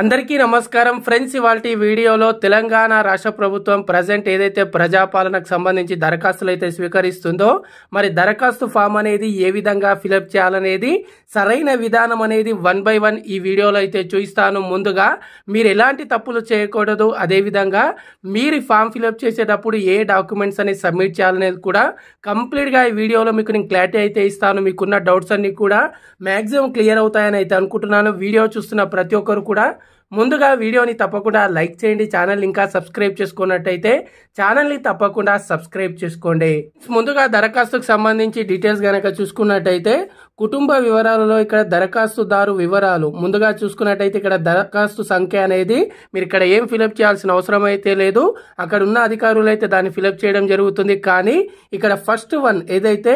అందరికీ నమస్కారం ఫ్రెండ్స్ ఇవాళ వీడియోలో తెలంగాణ రాష్ట్ర ప్రభుత్వం ప్రజెంట్ ఏదైతే ప్రజాపాలనకు సంబంధించి దరఖాస్తులు అయితే స్వీకరిస్తుందో మరి దరఖాస్తు ఫామ్ అనేది ఏ విధంగా ఫిలప్ చేయాలనేది సరైన విధానం అనేది వన్ బై వన్ ఈ వీడియోలో అయితే చూపిస్తాను ముందుగా మీరు ఎలాంటి తప్పులు చేయకూడదు అదేవిధంగా మీరు ఫామ్ ఫిలప్ చేసేటప్పుడు ఏ డాక్యుమెంట్స్ అనేది సబ్మిట్ చేయాలనేది కూడా కంప్లీట్గా ఈ వీడియోలో మీకు నేను క్లారిటీ అయితే ఇస్తాను మీకున్న డౌట్స్ అన్ని కూడా మ్యాక్సిమం క్లియర్ అవుతాయని అయితే అనుకుంటున్నాను వీడియో చూస్తున్న ప్రతి ఒక్కరు కూడా ముందుగా వీడియోని తప్పకుండా లైక్ చేయండి ఛానల్ ఇంకా సబ్స్క్రైబ్ చేసుకున్నట్టయితే ఛానల్ని తప్పకుండా సబ్స్క్రైబ్ చేసుకోండి ముందుగా దరఖాస్తుకు సంబంధించి డీటెయిల్స్ కనుక చూసుకున్నట్టయితే కుటుంబ వివరాలలో ఇక్కడ దరఖాస్తుదారు వివరాలు ముందుగా చూసుకున్నట్టయితే ఇక్కడ దరఖాస్తు సంఖ్య అనేది మీరు ఇక్కడ ఏం ఫిలప్ చేయాల్సిన అవసరం అయితే లేదు అక్కడ ఉన్న అధికారులు అయితే దాన్ని ఫిలప్ చేయడం జరుగుతుంది కానీ ఇక్కడ ఫస్ట్ వన్ ఏదైతే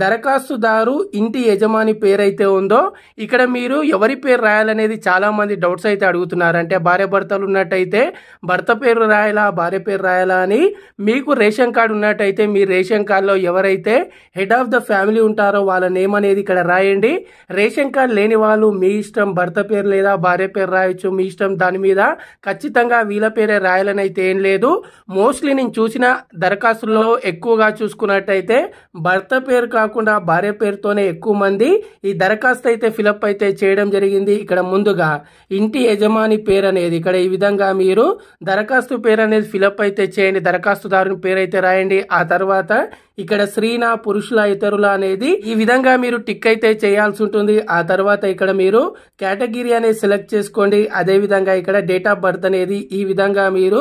దరఖాస్తుదారు ఇంటి యజమాని పేరైతే ఉందో ఇక్కడ మీరు ఎవరి పేరు రాయాలనేది చాలామంది డౌట్స్ అయితే అడుగుతున్నారు అంటే భార్య భర్తలు ఉన్నట్టయితే భర్త పేరు రాయాలా భార్య పేరు రాయాలా అని మీకు రేషన్ కార్డు ఉన్నట్టయితే మీ రేషన్ కార్డులో ఎవరైతే హెడ్ ఆఫ్ ద ఫ్యామిలీ ఉంటారో వాళ్ళ నేమ్ అనేది ఇక్కడ రాయండి రేషన్ కార్డు లేని వాళ్ళు మీ ఇష్టం భర్త పేరు లేదా భార్య పేరు రాయొచ్చు మీ ఇష్టం దాని మీద ఖచ్చితంగా వీళ్ళ పేరే రాయాలని అయితే ఏం లేదు మోస్ట్లీ నేను చూసిన దరఖాస్తుల్లో ఎక్కువగా చూసుకున్నట్టయితే భర్త పేరు కాకుండా భార్య పేరుతోనే ఎక్కువ మంది ఈ దరఖాస్తు అయితే ఫిలప్ అయితే చేయడం జరిగింది ఇక్కడ ముందుగా ఇంటి యజమాని పేరు అనేది ఇక్కడ ఈ విధంగా మీరు దరఖాస్తు పేరు అనేది ఫిలప్ అయితే చేయండి దరఖాస్తుదారుని పేరు అయితే రాయండి ఆ తర్వాత ఇక్కడ స్త్రీనా పురుషుల ఇతరుల అనేది ఈ విధంగా మీరు టిక్ అయితే చేయాల్సి ఉంటుంది ఆ తర్వాత ఇక్కడ మీరు కేటగిరీ అనేది సెలెక్ట్ చేసుకోండి అదేవిధంగా ఇక్కడ డేట్ ఆఫ్ బర్త్ అనేది ఈ విధంగా మీరు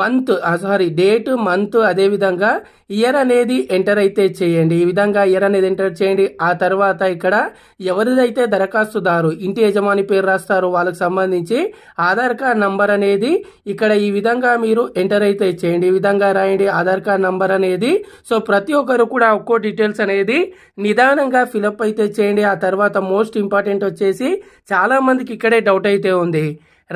మంత్ సారీ డేట్ మంత్ అదేవిధంగా ఇయర్ అనేది ఎంటర్ అయితే చేయండి ఈ విధంగా ఇయర్ అనేది ఎంటర్ చేయండి ఆ తర్వాత ఇక్కడ ఎవరిదైతే దరఖాస్తుదారు ఇంటి యజమాని పేరు రాస్తారో వాళ్ళకి సంబంధించి ఆధార్ కార్డ్ నంబర్ అనేది ఇక్కడ ఈ విధంగా మీరు ఎంటర్ అయితే చేయండి ఈ విధంగా రాయండి ఆధార్ కార్డ్ నంబర్ అనేది సో ప్రతి ఒక్కరు కూడా ఒక్కో డీటెయిల్స్ అనేది నిదానంగా ఫిలప్ అయితే చేయండి ఆ తర్వాత మోస్ట్ ఇంపార్టెంట్ వచ్చేసి చాలామందికి ఇక్కడే డౌట్ అయితే ఉంది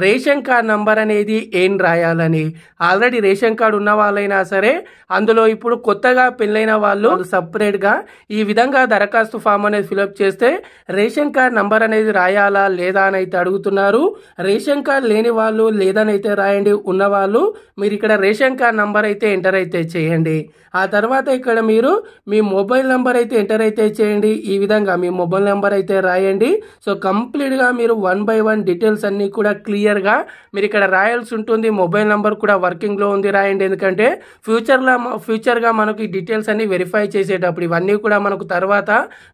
రేషన్ కార్డ్ నంబర్ అనేది ఏం రాయాలని ఆల్రెడీ రేషన్ కార్డు ఉన్న వాళ్ళైనా సరే అందులో ఇప్పుడు కొత్తగా పెళ్ళైన వాళ్ళు సపరేట్గా ఈ విధంగా దరఖాస్తు ఫామ్ అనేది ఫిలప్ చేస్తే రేషన్ కార్డ్ నంబర్ అనేది రాయాలా లేదా అని అయితే అడుగుతున్నారు రేషన్ కార్డ్ లేని వాళ్ళు లేదనైతే రాయండి ఉన్నవాళ్ళు మీరు ఇక్కడ రేషన్ కార్డ్ నంబర్ అయితే ఎంటర్ అయితే చేయండి ఆ తర్వాత ఇక్కడ మీరు మీ మొబైల్ నెంబర్ అయితే ఎంటర్ అయితే చేయండి ఈ విధంగా మీ మొబైల్ నెంబర్ అయితే రాయండి సో కంప్లీట్గా మీరు వన్ బై వన్ డీటెయిల్స్ అన్నీ కూడా క్లియర్ క్లియర్గా మీరు ఇక్కడ రాయాల్సి ఉంటుంది మొబైల్ నెంబర్ కూడా వర్కింగ్లో ఉంది రాయండి ఎందుకంటే ఫ్యూచర్లో ఫ్యూచర్గా మనకి డీటెయిల్స్ అన్ని వెరిఫై చేసేటప్పుడు ఇవన్నీ కూడా మనకు తర్వాత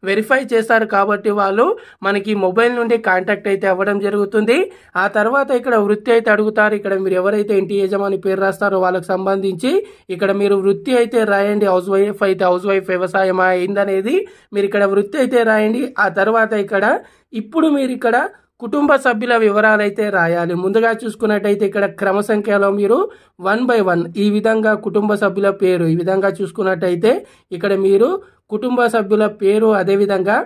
వెరిఫై చేస్తారు కాబట్టి వాళ్ళు మనకి మొబైల్ నుండి కాంటాక్ట్ అయితే అవ్వడం జరుగుతుంది ఆ తర్వాత ఇక్కడ వృత్తి అయితే అడుగుతారు ఇక్కడ మీరు ఎవరైతే ఇంటి యజమాని పేరు రాస్తారో వాళ్ళకి సంబంధించి ఇక్కడ మీరు వృత్తి అయితే రాయండి హౌస్ వైఫ్ అయితే హౌస్ వైఫ్ వ్యవసాయం అయిందనేది మీరు ఇక్కడ వృత్తి అయితే రాయండి ఆ తర్వాత ఇక్కడ ఇప్పుడు మీరు ఇక్కడ కుటుంబ సభ్యుల వివరాలైతే రాయాలి ముందుగా చూసుకున్నట్టయితే ఇక్కడ క్రమ సంఖ్యలో మీరు వన్ బై వన్ ఈ విధంగా కుటుంబ సభ్యుల పేరు ఈ విధంగా చూసుకున్నట్టయితే ఇక్కడ మీరు కుటుంబ సభ్యుల పేరు అదేవిధంగా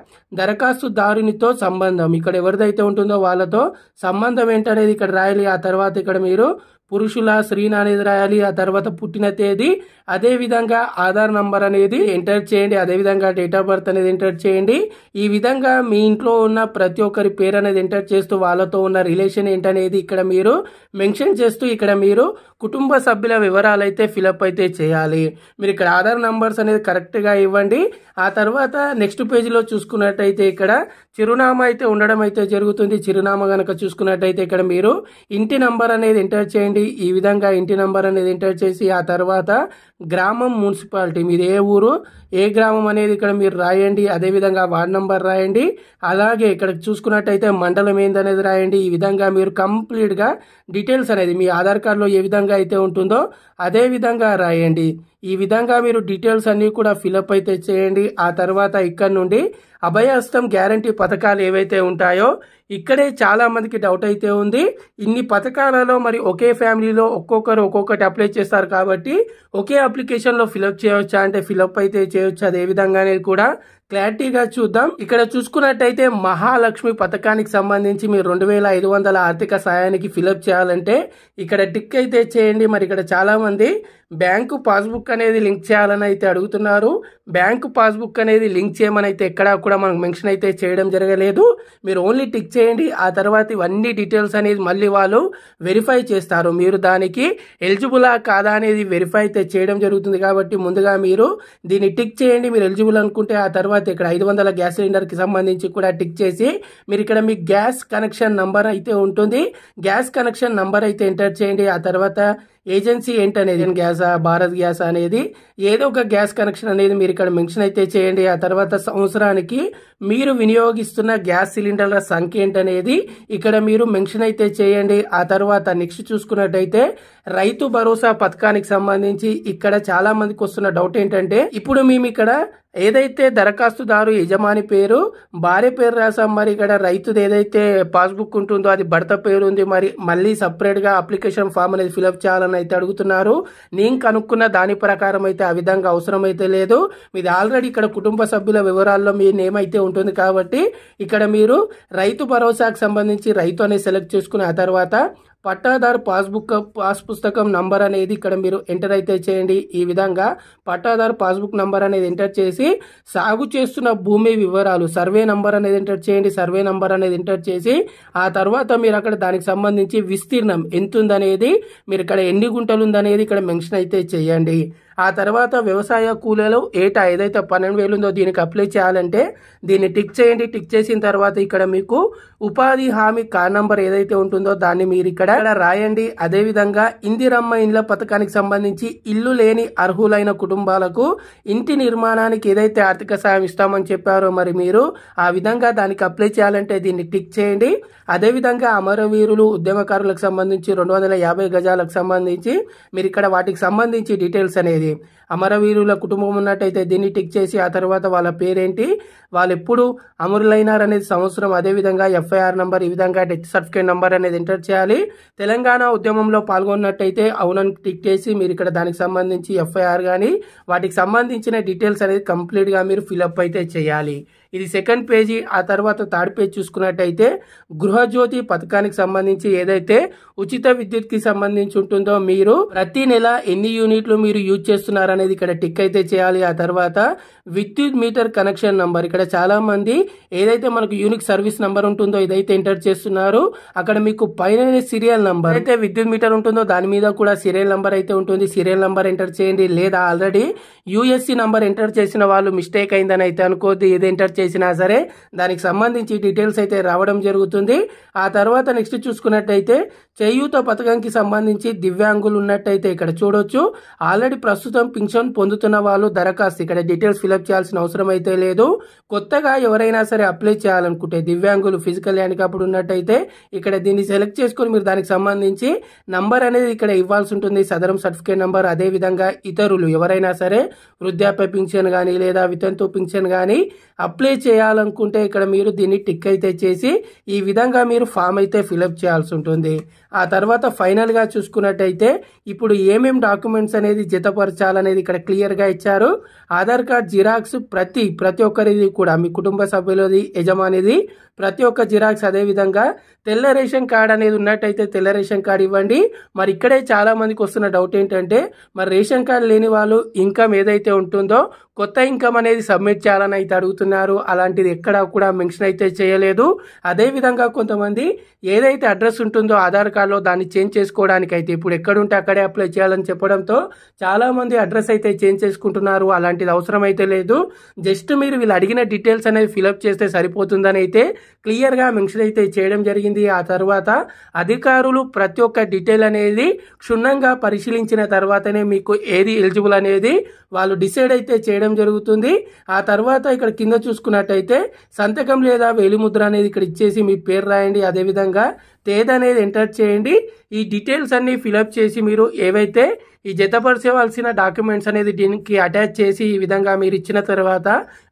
దరఖాస్తుదారునితో సంబంధం ఇక్కడ ఎవరిదైతే ఉంటుందో వాళ్ళతో సంబంధం ఏంటనేది ఇక్కడ రాయాలి ఆ తర్వాత ఇక్కడ మీరు పురుషుల స్త్రీని అనేది రాయాలి ఆ తర్వాత పుట్టిన తేదీ అదేవిధంగా ఆధార్ నంబర్ అనేది ఎంటర్ చేయండి అదేవిధంగా డేట్ ఆఫ్ బర్త్ అనేది ఎంటర్ చేయండి ఈ విధంగా మీ ఇంట్లో ఉన్న ప్రతి ఒక్కరి పేరు అనేది ఎంటర్ చేస్తూ వాళ్ళతో ఉన్న రిలేషన్ ఏంటనేది ఇక్కడ మీరు మెన్షన్ చేస్తూ ఇక్కడ మీరు కుటుంబ సభ్యుల వివరాలు అయితే ఫిలప్ అయితే చేయాలి మీరు ఇక్కడ ఆధార్ నంబర్స్ అనేది కరెక్ట్గా ఇవ్వండి ఆ తర్వాత నెక్స్ట్ పేజీలో చూసుకున్నట్టయితే ఇక్కడ చిరునామా అయితే ఉండడం అయితే జరుగుతుంది చిరునామా కనుక చూసుకున్నట్టయితే ఇక్కడ మీరు ఇంటి నంబర్ అనేది ఎంటర్ చేయండి ఈ విధంగా ఇంటి నంబర్ అనేది ఎంటర్ చేసి ఆ తర్వాత గ్రామం మున్సిపాలిటీ మీరు ఏ ఊరు ఏ గ్రామం అనేది ఇక్కడ మీరు రాయండి అదేవిధంగా వార్డ్ నంబర్ రాయండి అలాగే ఇక్కడ చూసుకున్నట్టయితే మండలం ఏందనేది రాయండి ఈ విధంగా మీరు కంప్లీట్గా డీటెయిల్స్ అనేది మీ ఆధార్ కార్డులో ఏ విధంగా అయితే ఉంటుందో అదే విధంగా రాయండి ఈ విధంగా మీరు డీటెయిల్స్ అన్నీ కూడా ఫిలప్ అయితే చేయండి ఆ తర్వాత ఇక్కడ నుండి అభయహస్తం గ్యారంటీ పథకాలు ఏవైతే ఉంటాయో ఇక్కడే చాలా మందికి డౌట్ అయితే ఉంది ఇన్ని పథకాలలో మరి ఒకే ఫ్యామిలీలో ఒక్కొక్కరు ఒక్కొక్కటి అప్లై చేస్తారు కాబట్టి ఒకే అప్లికేషన్లో ఫిలప్ చేయవచ్చా అంటే ఫిలప్ అయితే చేయొచ్చు అదే విధంగా అనేది కూడా క్లారిటీగా చూద్దాం ఇక్కడ చూసుకున్నట్టయితే మహాలక్ష్మి పథకానికి సంబంధించి మీరు రెండు వేల ఐదు వందల ఆర్థిక సాయానికి ఫిలప్ చేయాలంటే ఇక్కడ టిక్ అయితే చేయండి మరి ఇక్కడ చాలామంది బ్యాంకు పాస్బుక్ అనేది లింక్ చేయాలని అయితే అడుగుతున్నారు బ్యాంకు పాస్బుక్ అనేది లింక్ చేయమని అయితే ఎక్కడా కూడా మనకు మెన్షన్ అయితే చేయడం జరగలేదు మీరు ఓన్లీ టిక్ చేయండి ఆ తర్వాత ఇవన్నీ డీటెయిల్స్ అనేది మళ్ళీ వాళ్ళు వెరిఫై చేస్తారు మీరు దానికి ఎలిజిబులా కాదా అనేది వెరిఫై అయితే చేయడం జరుగుతుంది కాబట్టి ముందుగా మీరు దీన్ని టిక్ చేయండి మీరు ఎలిజిబుల్ అనుకుంటే ఆ తర్వాత ఇక్కడ ఐదు వందల గ్యాస్ సిలిండర్కి సంబంధించి కూడా టిక్ చేసి మీరు ఇక్కడ మీ గ్యాస్ కనెక్షన్ నంబర్ అయితే ఉంటుంది గ్యాస్ కనెక్షన్ నంబర్ అయితే ఎంటర్ చేయండి ఆ తర్వాత ఏజెన్సీ ఏంటనేది hmm. గ్యాస్ భారత్ గ్యాస్ అనేది ఏదో ఒక గ్యాస్ కనెక్షన్ అనేది మీరు ఇక్కడ మెన్షన్ అయితే చేయండి ఆ తర్వాత సంవత్సరానికి మీరు వినియోగిస్తున్న గ్యాస్ సిలిండర్ల సంఖ్య ఏంటనేది ఇక్కడ మీరు మెన్షన్ అయితే చేయండి ఆ తర్వాత నెక్స్ట్ చూసుకున్నట్టయితే రైతు భరోసా పథకానికి సంబంధించి ఇక్కడ చాలా మందికి వస్తున్న డౌట్ ఏంటంటే ఇప్పుడు మేము ఇక్కడ ఏదైతే దరఖాస్తుదారు యజమాని పేరు భార్య పేరు రాసాం మరి ఇక్కడ రైతుది ఏదైతే పాస్బుక్ ఉంటుందో అది భర్త పేరు ఉంది మరి మళ్ళీ సపరేట్గా అప్లికేషన్ ఫామ్ అనేది ఫిలప్ చేయాలని అయితే అడుగుతున్నారు నేను కనుక్కున్న దాని ప్రకారం అయితే ఆ విధంగా అవసరం అయితే లేదు మీది ఆల్రెడీ ఇక్కడ కుటుంబ సభ్యుల వివరాల్లో మీ నేమ్ అయితే ఉంటుంది కాబట్టి ఇక్కడ మీరు రైతు భరోసాకు సంబంధించి రైతు అనేది సెలెక్ట్ చేసుకుని ఆ తర్వాత పట్టాదారు పాస్బుక్ పాస్ పుస్తకం నంబర్ అనేది ఇక్కడ మీరు ఎంటర్ అయితే చేయండి ఈ విధంగా పట్టాదారు పాస్బుక్ నంబర్ అనేది ఎంటర్ చేసి సాగు చేస్తున్న భూమి వివరాలు సర్వే నంబర్ అనేది ఎంటర్ చేయండి సర్వే నంబర్ అనేది ఎంటర్ చేసి ఆ తర్వాత మీరు అక్కడ దానికి సంబంధించి విస్తీర్ణం ఎంత ఉందనేది మీరు ఇక్కడ ఎన్ని గుంటలు ఉందనేది ఇక్కడ మెన్షన్ అయితే చేయండి ఆ తర్వాత వ్యవసాయ కూలీలు ఏటా ఏదైతే పన్నెండు వేలు ఉందో దీనికి అప్లై చేయాలంటే దీన్ని టిక్ చేయండి టిక్ చేసిన తర్వాత ఇక్కడ మీకు ఉపాధి హామీ కార్ నంబర్ ఏదైతే ఉంటుందో దాన్ని మీరు ఇక్కడ రాయండి అదేవిధంగా ఇందిరమ్మ ఇండ్ల పథకానికి సంబంధించి ఇల్లు లేని అర్హులైన కుటుంబాలకు ఇంటి నిర్మాణానికి ఏదైతే ఆర్థిక సాయం ఇస్తామని చెప్పారో మరి మీరు ఆ విధంగా దానికి అప్లై చేయాలంటే దీన్ని టిక్ చేయండి అదేవిధంగా అమరవీరులు ఉద్యమకారులకు సంబంధించి రెండు వందల యాభై గజాలకు సంబంధించి మీరు ఇక్కడ వాటికి సంబంధించి డీటెయిల్స్ అనేది ఉండేది అమరవీరుల కుటుంబం ఉన్నట్టయితే దీన్ని టిక్ చేసి ఆ తర్వాత వాళ్ళ పేరేంటి వాళ్ళు ఎప్పుడు అమరులైనారనేది సంవత్సరం అదేవిధంగా ఎఫ్ఐఆర్ నంబర్ ఈ విధంగా డెత్ సర్టిఫికేట్ నంబర్ అనేది ఎంటర్ చేయాలి తెలంగాణ ఉద్యమంలో పాల్గొన్నట్టయితే అవునని టిక్ చేసి మీరు ఇక్కడ దానికి సంబంధించి ఎఫ్ఐఆర్ కానీ వాటికి సంబంధించిన డీటెయిల్స్ అనేది కంప్లీట్గా మీరు ఫిలప్ అయితే చేయాలి ఇది సెకండ్ పేజీ ఆ తర్వాత థర్డ్ పేజ్ చూసుకున్నట్టయితే గృహజ్యోతి పథకానికి సంబంధించి ఏదైతే ఉచిత విద్యుత్ కి సంబంధించి ఉంటుందో మీరు ప్రతి నెల ఎన్ని యూనిట్లు మీరు యూజ్ చేస్తున్నారనేది ఇక్కడ టిక్ అయితే చేయాలి ఆ తర్వాత విద్యుత్ మీటర్ కనెక్షన్ నంబర్ ఇక్కడ చాలా మంది ఏదైతే మనకు యూనిక్ సర్వీస్ నంబర్ ఉంటుందో ఏదైతే ఎంటర్ చేస్తున్నారు అక్కడ మీకు పైన సీరియల్ నంబర్ అయితే విద్యుత్ మీటర్ ఉంటుందో దాని మీద కూడా సీరియల్ నంబర్ అయితే ఉంటుంది సీరియల్ నంబర్ ఎంటర్ చేయండి లేదా ఆల్రెడీ యూఎస్సి నంబర్ ఎంటర్ చేసిన వాళ్ళు మిస్టేక్ అయిందని అయితే అనుకోద్ది ఇది ఎంటర్ చేసినా సరే దానికి సంబంధించి డీటెయిల్స్ అయితే రావడం జరుగుతుంది ఆ తర్వాత నెక్స్ట్ చూసుకున్నట్టయితే చేయూత పథకానికి సంబంధించి దివ్యాంగులు ఉన్నట్టయితే ఇక్కడ చూడొచ్చు ఆల్రెడీ ప్రస్తుతం పింఛన్ పొందుతున్న వాళ్ళు దరఖాస్తు ఇక్కడ డీటెయిల్స్ ఫిలప్ చేయాల్సిన అవసరం అయితే లేదు కొత్తగా ఎవరైనా సరే అప్లై చేయాలనుకుంటే దివ్యాంగులు ఫిజికల్ హ్యాండికాప్డ్ ఉన్నట్టయితే ఇక్కడ దీన్ని సెలెక్ట్ చేసుకుని మీరు దానికి సంబంధించి నంబర్ అనేది ఇక్కడ ఇవ్వాల్సి ఉంటుంది సదరం సర్టిఫికేట్ నంబర్ అదేవిధంగా ఇతరులు ఎవరైనా సరే వృద్ధాప్య పింఛన్ కానీ లేదా వితంతు పింఛన్ కానీ అప్లై చేయాలనుకుంటే ఇక్కడ మీరు దీన్ని టిక్ అయితే చేసి ఈ విధంగా మీరు ఫామ్ అయితే ఫిలప్ చేయాల్సి ఉంటుంది ఆ తర్వాత ఫైనల్గా చూసుకున్నట్టయితే ఇప్పుడు ఏమేమి డాక్యుమెంట్స్ అనేది జతపరచాలనేది ఇక్కడ క్లియర్గా ఇచ్చారు ఆధార్ కార్డ్ జిరాక్స్ ప్రతి ప్రతి ఒక్కరిది కూడా మీ కుటుంబ సభ్యులది యజమానిది ప్రతి ఒక్క జిరాక్స్ అదేవిధంగా తెల్ల రేషన్ కార్డ్ అనేది ఉన్నట్టయితే తెల్ల రేషన్ కార్డ్ ఇవ్వండి మరి ఇక్కడే చాలా మందికి వస్తున్న డౌట్ ఏంటంటే మరి రేషన్ కార్డు లేని వాళ్ళు ఇన్కమ్ ఏదైతే ఉంటుందో కొత్త ఇన్కమ్ అనేది సబ్మిట్ చేయాలని అయితే అడుగుతున్నారు అలాంటిది ఎక్కడా కూడా మెన్షన్ అయితే చేయలేదు అదేవిధంగా కొంతమంది ఏదైతే అడ్రస్ ఉంటుందో ఆధార్ కార్డు తెలంగాణలో దాన్ని చేంజ్ చేసుకోవడానికి అయితే ఇప్పుడు ఎక్కడుంటే అక్కడే అప్లై చేయాలని చెప్పడంతో చాలామంది అడ్రస్ అయితే చేంజ్ చేసుకుంటున్నారు అలాంటిది అవసరం అయితే లేదు జస్ట్ మీరు వీళ్ళు అడిగిన డీటెయిల్స్ అనేది ఫిలప్ చేస్తే సరిపోతుందని అయితే క్లియర్గా మెన్షన్ అయితే చేయడం జరిగింది ఆ తర్వాత అధికారులు ప్రతి ఒక్క డీటెయిల్ అనేది క్షుణ్ణంగా పరిశీలించిన తర్వాతనే మీకు ఏది ఎలిజిబుల్ అనేది వాళ్ళు డిసైడ్ అయితే చేయడం జరుగుతుంది ఆ తర్వాత ఇక్కడ కింద చూసుకున్నట్టయితే సంతకం లేదా వేలిముద్ర అనేది ఇక్కడ ఇచ్చేసి మీ పేరు రాయండి అదేవిధంగా తేదీ అనేది ఎంటర్ చేయండి ఈ డీటెయిల్స్ అన్నీ ఫిలప్ చేసి మీరు ఏవైతే ఈ జతపరచవలసిన డాక్యుమెంట్స్ అనేది దీనికి అటాచ్ చేసి ఈ విధంగా మీరు ఇచ్చిన తర్వాత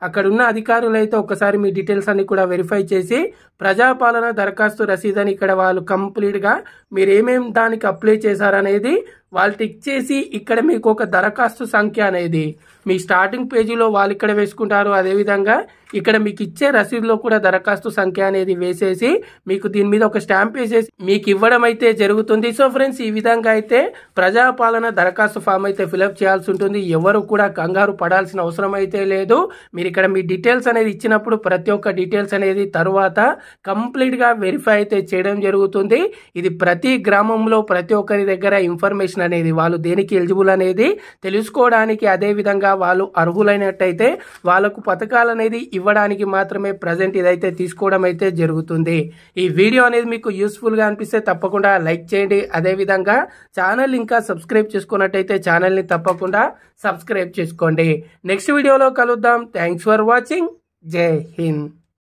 అక్కడున్న అధికారులైతే ఒకసారి మీ డీటెయిల్స్ అన్ని కూడా వెరిఫై చేసి ప్రజాపాలన దరఖాస్తు రసీదు అని ఇక్కడ వాళ్ళు కంప్లీట్గా మీరు ఏమేమి దానికి అప్లై చేశారనేది వాళ్ళు టిక్ చేసి ఇక్కడ మీకు ఒక దరఖాస్తు సంఖ్య అనేది మీ స్టార్టింగ్ పేజీలో వాళ్ళు ఇక్కడ వేసుకుంటారు అదేవిధంగా ఇక్కడ మీకు ఇచ్చే రసీదులో కూడా దరఖాస్తు సంఖ్య అనేది వేసేసి మీకు దీని మీద ఒక స్టాంప్ వేసేసి మీకు ఇవ్వడం అయితే జరుగుతుంది సో ఫ్రెండ్స్ ఈ విధంగా అయితే ప్రజాపాలన దరఖాస్తు ఫామ్ అయితే ఫిలప్ చేయాల్సి ఉంటుంది ఎవరు కూడా కంగారు పడాల్సిన అవసరం అయితే లేదు మీరు ఇక్కడ మీ డీటెయిల్స్ అనేది ఇచ్చినప్పుడు ప్రతి ఒక్క డీటెయిల్స్ అనేది తర్వాత కంప్లీట్గా వెరిఫై అయితే చేయడం జరుగుతుంది ఇది ప్రతి గ్రామంలో ప్రతి ఒక్కరి దగ్గర ఇన్ఫర్మేషన్ అనేది వాళ్ళు దేనికి ఎలిజిబుల్ అనేది తెలుసుకోవడానికి అదేవిధంగా వాళ్ళు అర్హులైనట్టయితే వాళ్ళకు పథకాలు అనేది ఇవ్వడానికి మాత్రమే ప్రజెంట్ ఇదైతే తీసుకోవడం అయితే జరుగుతుంది ఈ వీడియో అనేది మీకు యూస్ఫుల్గా అనిపిస్తే తప్పకుండా లైక్ చేయండి అదేవిధంగా ఛానల్ ఇంకా సబ్స్క్రైబ్ చేసుకోండి చేసుకున్నట్టయితే ఛానల్ని తప్పకుండా సబ్స్క్రైబ్ చేసుకోండి నెక్స్ట్ వీడియోలో కలుద్దాం థ్యాంక్స్ ఫర్ వాచింగ్ జై హింద్